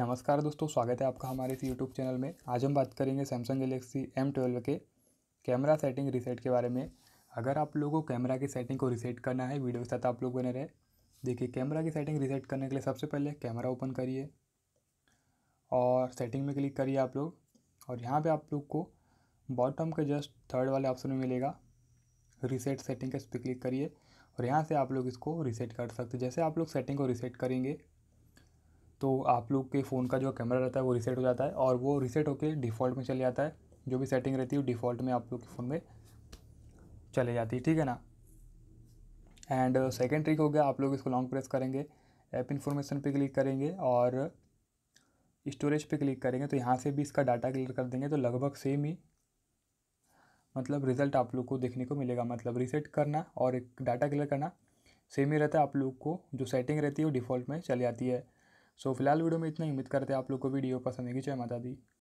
नमस्कार दोस्तों स्वागत है आपका हमारे इस यूट्यूब चैनल में आज हम बात करेंगे सैमसंग गलेक्सी एम ट्वेल्व के कैमरा सेटिंग रीसेट के बारे में अगर आप लोगों को कैमरा की सेटिंग को रीसेट करना है वीडियो के साथ आप लोग बने रहे देखिए कैमरा की सेटिंग रीसेट करने के लिए सबसे पहले कैमरा ओपन करिए और सेटिंग में क्लिक करिए आप लोग और यहाँ पर आप लोग को बॉटम के जस्ट थर्ड वाले ऑप्शन में मिलेगा रिसेट सेटिंग के इस पर क्लिक करिए और यहाँ से आप लोग इसको रिसेट कर सकते जैसे आप लोग सेटिंग को रिसेट करेंगे तो आप लोग के फ़ोन का जो कैमरा रहता है वो रीसेट हो जाता है और वो रीसेट होकर डिफ़ॉल्ट में चले जाता है जो भी सेटिंग रहती है डिफ़ॉल्ट में आप लोग के फ़ोन में चले जाती है ठीक है ना एंड सेकेंड ट्रिक हो गया आप लोग इसको लॉन्ग प्रेस करेंगे ऐप इन्फॉर्मेशन पे क्लिक करेंगे और स्टोरेज पे क्लिक करेंगे तो यहाँ से भी इसका डाटा क्लियर कर देंगे तो लगभग सेम ही मतलब रिज़ल्ट आप लोग को देखने को मिलेगा मतलब रीसेट करना और एक डाटा क्लियर करना सेम ही रहता है आप लोग को जो सेटिंग रहती है वो डिफ़ॉल्ट में चली जाती है सो फिलहाल वीडियो में इतना ही उम्मीद करते हैं आप लोग को वीडियो पसंद है कि जय माता दी